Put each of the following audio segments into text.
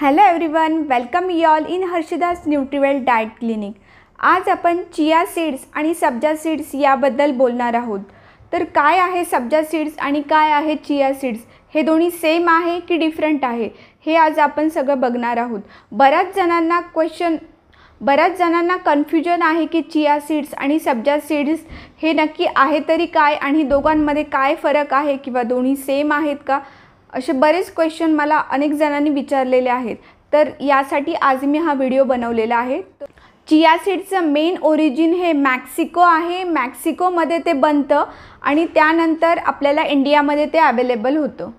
hello everyone welcome all in Harshidas Nutriwell diet clinic आज आपण chia seeds आणि sabja seeds याबद्दल बोलणार आहोत तर काय आहे सब्जा सीड्स आणि काय आहे चिया सीड्स हे दोन्ही सेम आहे की डिफरंट आहे हे आज आपण सगळं बघणार आहोत बऱ्याच जणांना क्वेश्चन बऱ्याच जणांना कन्फ्युजन आहे की चिया सीड्स आणि सब्जा सीड्स हे नक्की आहे तरी काय आणि दोघांमध्ये काय फरक आहे किंवा दोन्ही सेम आहेत का असे बरेच क्वेश्चन मला अनेक जणांनी विचारलेले आहेत तर यासाठी आज मी हा व्हिडिओ बनवलेला आहे चिया सीडचं मेन ओरिजिन हे मॅक्सिको आहे मॅक्सिकोमध्ये ते बनतं आणि त्यानंतर आपल्याला इंडियामध्ये ते अवेलेबल होतं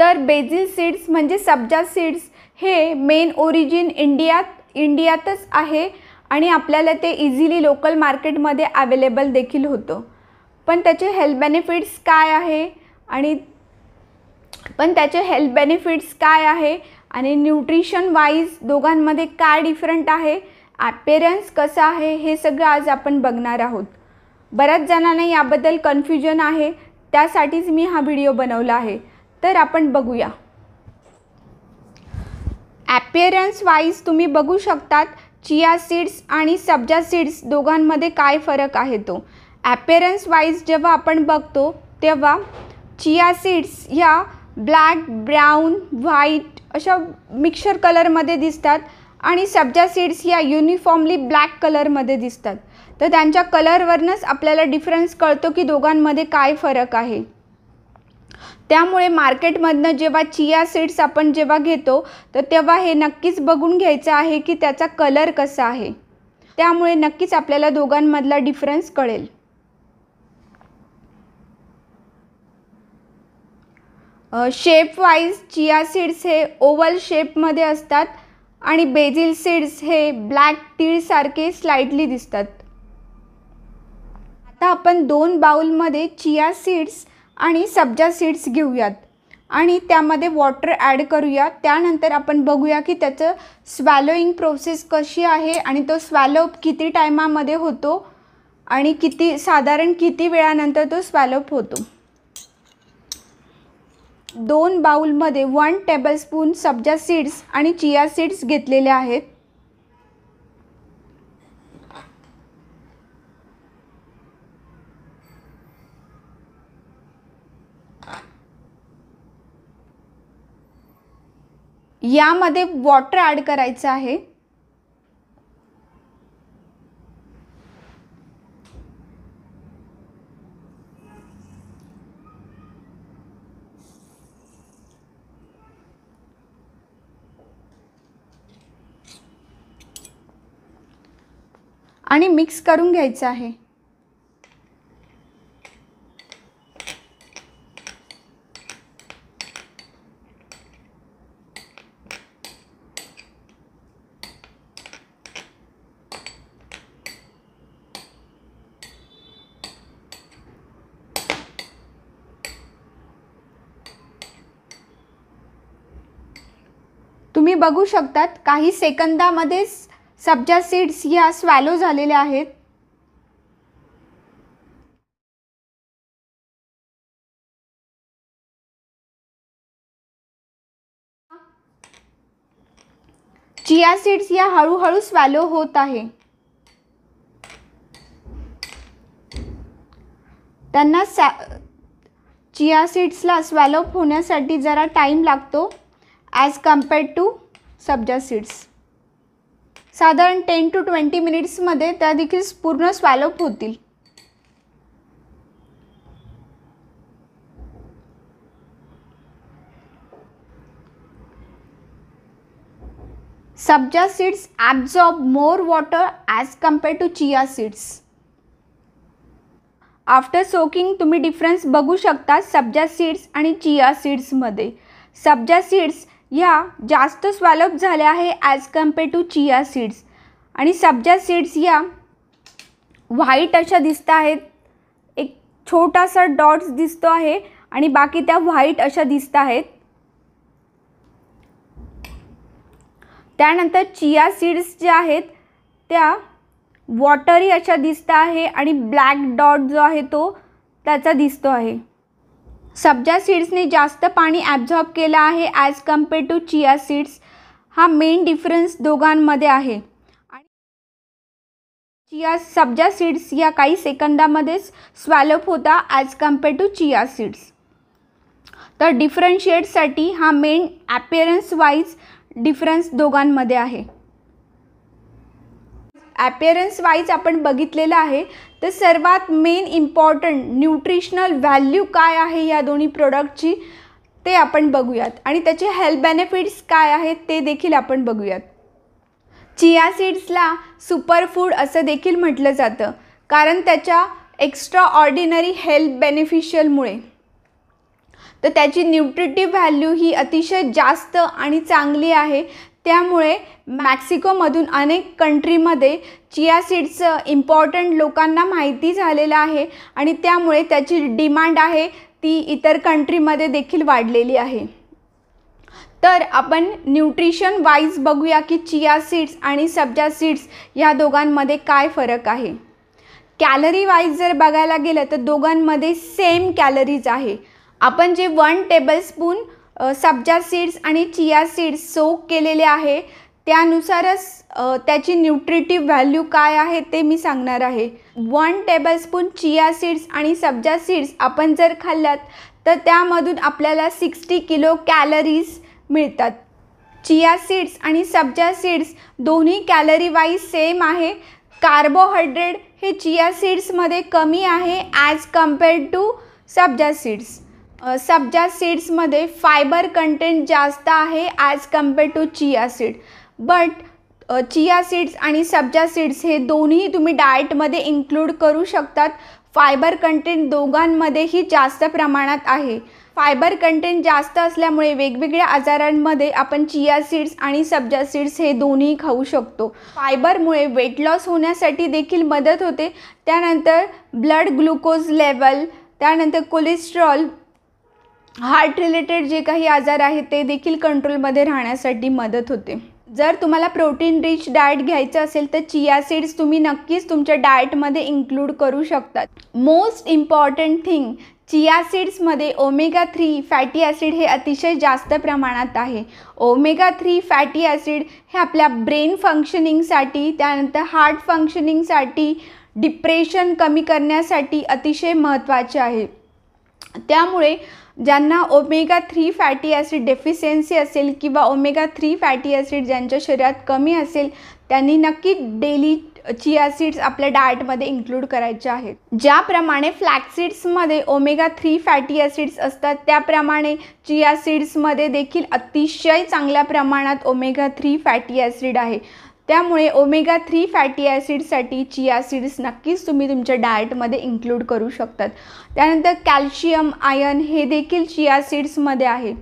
तर बेझिल सीड्स म्हणजे सब्जा सीड्स हे मेन ओरिजिन इंडियात इंडियातच आहे आणि आपल्याला ते इझिली लोकल मार्केटमध्ये अवेलेबल देखील होतं पण त्याचे हेल्थ बेनिफिट्स काय आहे आणि पण त्याचे हेल्थ बेनिफिट्स काय आहे आणि न्यूट्रिशन वाईज दोघांमध्ये काय डिफरंट आहे ॲपेरन्स कसं आहे हे सगळं आज आपण बघणार आहोत बऱ्याच जणांना याबद्दल कन्फ्युजन आहे त्यासाठीच मी हा व्हिडिओ बनवला आहे तर आपण बघूया ॲपिअरन्स वाईज तुम्ही बघू शकतात चिया सीड्स आणि सब्जा सीड्स दोघांमध्ये काय फरक आहे तो ॲपेरन्स वाईज जेव्हा आपण बघतो तेव्हा चिया सीड्स ह्या ब्लॅक ब्राऊन व्हाईट अशा मिक्सर कलरमध्ये दिसतात आणि सब्जा सीड्स या युनिफॉर्मली ब्लॅक कलरमध्ये दिसतात तर त्यांच्या कलरवरनंच आपल्याला डिफरन्स कळतो की दोघांमध्ये काय फरक आहे त्यामुळे मार्केटमधनं जेव्हा चिया सीड्स आपण जेव्हा घेतो तर तेव्हा हे नक्कीच बघून घ्यायचं आहे की त्याचा कलर कसा आहे त्यामुळे नक्कीच आपल्याला दोघांमधला डिफरन्स कळेल शेप वाईज चिया सीड्स हे ओवल शेपमध्ये असतात आणि बेजिल सीड्स हे ब्लॅक तीळसारखे स्लाइटली दिसतात आता आपण दोन बाउलमध्ये चिया सीड्स आणि सब्जा सीड्स घेऊयात आणि त्यामध्ये वॉटर ॲड करूया त्यानंतर आपण बघूया की त्याचं स्वॅलोईंग प्रोसेस कशी आहे आणि तो स्वॅलोप किती टायमामध्ये होतो आणि किती साधारण किती वेळानंतर तो स्वॅलोप होतो दोन बाऊलमध्ये वन टेबलस्पून सब्जा सीड्स आणि चिया सीड्स घेतलेले आहेत यामध्ये वॉटर ॲड करायचं आहे आणि मिक्स करून घ्यायचं आहे तुम्ही बघू शकतात काही सेकंदामध्येच सब्जा सीड्स या स्वॅलो झालेल्या आहेत चिया सीड्स या हळूहळू स्वॅलो होत आहे त्यांना सॅ चिया सीड्सला स्वॅलोप होण्यासाठी जरा टाईम लागतो as compared to sabja seeds साधारण टेन टू ट्वेंटी मिनिट्समध्ये त्या देखील पूर्ण स्वालोप होतील sabja seeds absorb more water as compare to chia seeds after soaking तुम्ही डिफरन्स बघू शकता सब्जा सीड्स आणि चिया सीड्स सीड्समध्ये सब्जा सीड्स या जास्त स्वॅलप झाल्या आहे as compare to chia seeds आणि सब्जा सीड्स या व्हाईट अशा दिसत आहेत एक छोटासा डॉट्स दिसतो आहे आणि बाकी त्या व्हाईट अशा दिसत आहेत त्यानंतर चिया सीड्स ज्या आहेत त्या वॉटरी अशा दिसत आहे आणि ब्लॅक डॉट जो आहे तो त्याचा दिसतो आहे सब्जा सीड्सने जास्त पाणी ॲब्झॉर्ब केलं आहे as compare to chia seeds हा मेन डिफरन्स दोघांमध्ये आहे आणि चिया सब्जा सीड्स या काही सेकंदामध्येच स्वॅलोप होता as compare to chia seeds तर डिफरन्शिएटसाठी हा मेन ॲपिअरन्स वाईज डिफरन्स दोघांमध्ये आहे ॲपिअरन्स वाईज आपण बघितलेलं आहे तर सर्वात मेन इम्पॉर्टंट न्यूट्रिशनल व्हॅल्यू काय आहे या दोन्ही प्रोडक्टची ते आपण बघूयात आणि त्याचे हेल्थ बेनिफिट्स काय आहेत ते देखील आपण बघूयात चिया सीड्सला सुपरफूड असं देखील म्हटलं जातं कारण त्याच्या एक्स्ट्रा ऑर्डिनरी हेल्थ बेनिफिशियलमुळे तर त्याची न्यूट्रिटिव्ह व्हॅल्यू ही अतिशय जास्त आणि चांगली आहे त्यामुळे मॅक्सिकोमधून अनेक कंट्रीमध्ये चिया सीड्सचं इम्पॉर्टंट लोकांना माहिती झालेलं आहे आणि त्यामुळे त्याची डिमांड आहे ती इतर कंट्रीमध्ये देखील वाढलेली आहे तर आपण न्यूट्रिशन वाईज बघूया की चिया सीड्स आणि सब्जा सीड्स या दोघांमध्ये काय फरक आहे कॅलरी वाईज जर बघायला गेलं तर दोघांमध्ये सेम कॅलरीज आहे आपण जे वन टेबलस्पून सब्जा सीड्स आणि चिया सीड्स सोक केलेले आहे त्यानुसारच त्याची न्यूट्रिटिव्ह व्हॅल्यू काय आहे ते मी सांगणार आहे वन टेबलस्पून चिया सीड्स आणि सब्जा सीड्स आपण जर खाल्ल्यात तर त्यामधून आपल्याला सिक्स्टी किलो कॅलरीज मिळतात चिया सीड्स आणि सब्जा सीड्स दोन्ही कॅलरी वाईज सेम आहे कार्बोहायड्रेट हे चिया सीड्समध्ये कमी आहे as compared to sabja seeds sabja सीड्समध्ये फायबर कंटेंट जास्त आहे as compare to chia seed but chia seeds आणि सब्जा सीड्स हे दोन्ही तुम्ही डाएटमध्ये इन्क्लूड करू शकतात फायबर कंटेंट दोघांमध्येही जास्त प्रमाणात आहे फायबर कंटेंट जास्त असल्यामुळे वेगवेगळ्या आजारांमध्ये आपण चिया सीड्स आणि सब्जा सीड्स हे दोन्ही खाऊ शकतो फायबरमुळे वेट लॉस होण्यासाठी देखील मदत होते त्यानंतर ब्लड ग्लुकोज लेवल त्यानंतर कोलेस्ट्रॉल हार्ट रिलेटेड जे काही आजार आहेत ते देखील कंट्रोलमध्ये राहण्यासाठी मदत होते जर तुम्हाला प्रोटीन रिच डाएट घ्यायचं असेल तर चिया सीड्स तुम्ही नक्कीच तुमच्या डाएटमध्ये इन्क्लूड करू शकतात मोस्ट इम्पॉर्टंट थिंग चिया सीड्समध्ये ओमेगा थ्री फॅटी ॲसिड हे अतिशय जास्त प्रमाणात आहे ओमेगा थ्री फॅटी ॲसिड हे आपल्या ब्रेन फंक्शनिंगसाठी त्यानंतर हार्ट फंक्शनिंगसाठी डिप्रेशन कमी करण्यासाठी अतिशय महत्त्वाचे आहे त्यामुळे ज्यांना omega three fatty acid deficiency असेल किंवा ओमेगा थ्री फॅटी ॲसिड ज्यांच्या शरीरात कमी असेल त्यांनी नक्की डेली चिया सीड्स आपल्या डाएटमध्ये इन्क्लूड करायचे आहेत ज्याप्रमाणे फ्लॅक्सिड्समध्ये ओमेगा थ्री फॅटी ॲसिड्स असतात त्याप्रमाणे चिया सीड्समध्ये देखील अतिशय चांगल्या प्रमाणात ओमेगा थ्री फॅटी ॲसिड आहे त्यामुळे ओमेगा थ्री फॅटी ॲसिडसाठी चिया सीड्स नक्कीच तुम्ही तुमच्या डाएटमध्ये इन्क्लूड करू शकतात त्यानंतर कॅल्शियम आयन हे देखील चिया सीड्समध्ये आहे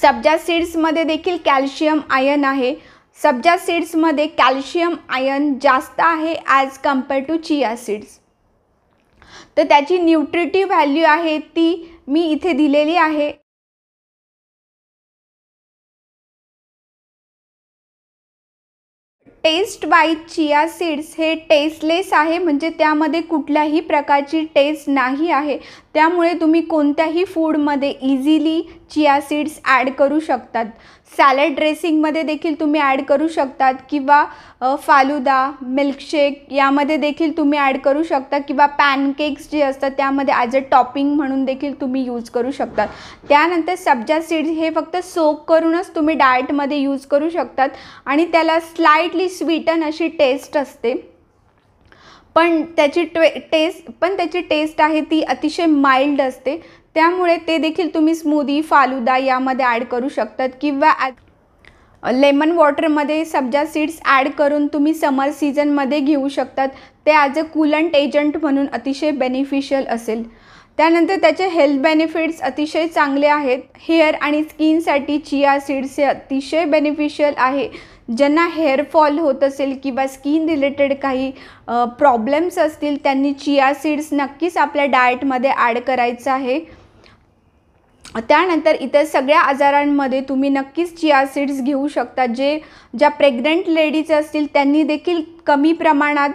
सब्जा सीड्समध्ये देखील कॅल्शियम आयन आहे सब्जा सीड्समध्ये कॅल्शियम आयन जास्त आहे as compare to chia seeds तर त्याची न्यूट्रिटिव्ह व्हॅल्यू आहे ती मी इथे दिलेली आहे टेस्ट बाय चिया सीड्स हे टेस्टलेस आहे म्हणजे त्यामध्ये कुठल्याही प्रकारची टेस्ट नाही आहे त्यामुळे तुम्ही कोणत्याही फूडमध्ये इझिली चिया सीड्स ॲड करू शकतात सॅलड ड्रेसिंगमध्ये देखील तुम्ही ॲड करू शकतात किंवा फालुदा मिल्कशेक यामध्ये देखील तुम्ही ॲड करू शकता किंवा पॅनकेक्स जे असतात त्यामध्ये ॲज अ टॉपिंग म्हणून देखील तुम्ही यूज करू शकतात त्यानंतर सब्जा सीड्स हे फक्त सोक करूनच तुम्ही डाएटमध्ये यूज करू शकतात आणि त्याला स्लाइटली स्वीटन अशी टेस्ट असते पण त्याची ट्वे टेस्ट पण त्याची टेस्ट आहे ती अतिशय माइल्ड असते त्यामुळे ते देखील तुम्ही स्मूदी फालुदा यामध्ये ॲड करू शकतात किंवा लेमन वॉटरमध्ये सब्जा सीड्स ॲड करून तुम्ही समर सीझनमध्ये घेऊ शकतात ते ॲज अ कूलंट एजंट म्हणून अतिशय बेनिफिशियल असेल त्यानंतर त्याचे हेल्थ बेनिफिट्स अतिशय चांगले आहेत हेअर आणि स्किनसाठी चिया सीड्स हे अतिशय बेनिफिशियल आहे ज्यांना हेअरफॉल होत असेल किंवा स्किन रिलेटेड काही प्रॉब्लेम्स असतील त्यांनी चिया सीड्स नक्कीच आपल्या डाएटमध्ये ॲड करायचं आहे त्यानंतर इतर सगळ्या आजारांमध्ये तुम्ही नक्कीच चिया सीड्स घेऊ शकता जे ज्या प्रेग्नंट लेडीज असतील त्यांनी देखील कमी प्रमाणात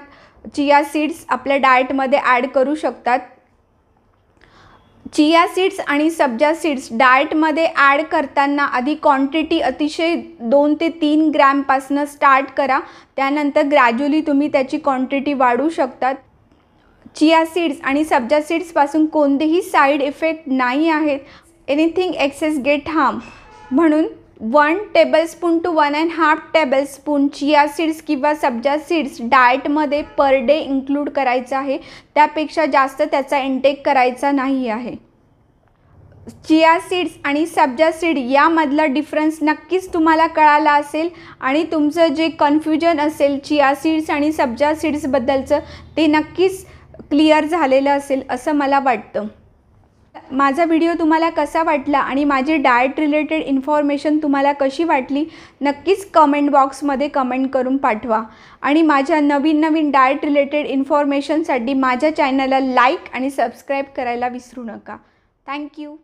चिया सीड्स आपल्या डाएटमध्ये ॲड करू शकतात चिया सीड्स आणि सब्जा सीड्स डाएटमध्ये ॲड करताना आधी क्वांटिटी अतिशय दोन ते तीन ग्रॅमपासनं स्टार्ट करा त्यानंतर ग्रॅज्युअली तुम्ही त्याची क्वांटिटी वाढू शकतात चिया सीड्स आणि सब्जा सीड्सपासून कोणतेही साईड इफेक्ट नाही आहेत एनिथिंग एक्सेस गेट हार्म म्हणून one tablespoon to one and half tablespoon chia seeds किंवा सब्जा सीड्स डाएटमध्ये पर डे इन्क्लूड करायचं आहे त्यापेक्षा जास्त त्याचा इंटेक करायचा नाही आहे चिया सीड्स आणि सब्जा सीड यामधला डिफरन्स नक्कीच तुम्हाला कळाला असेल आणि तुमचं जे कन्फ्युजन असेल चिया सीड्स आणि सब्जा सीड्सबद्दलचं ते नक्कीच क्लिअर झालेलं असेल असं मला वाटतं माझा व्हिडिओ तुम्हाला कसा वाटला आणि माझी डाएट रिलेटेड इन्फॉर्मेशन तुम्हाला कशी वाटली नक्कीच कमेंट बॉक्समध्ये कमेंट करून पाठवा आणि माझ्या नवीन नवीन डाएट रिलेटेड इन्फॉर्मेशनसाठी माझ्या चॅनलला लाईक आणि सबस्क्राईब करायला विसरू नका थँक्यू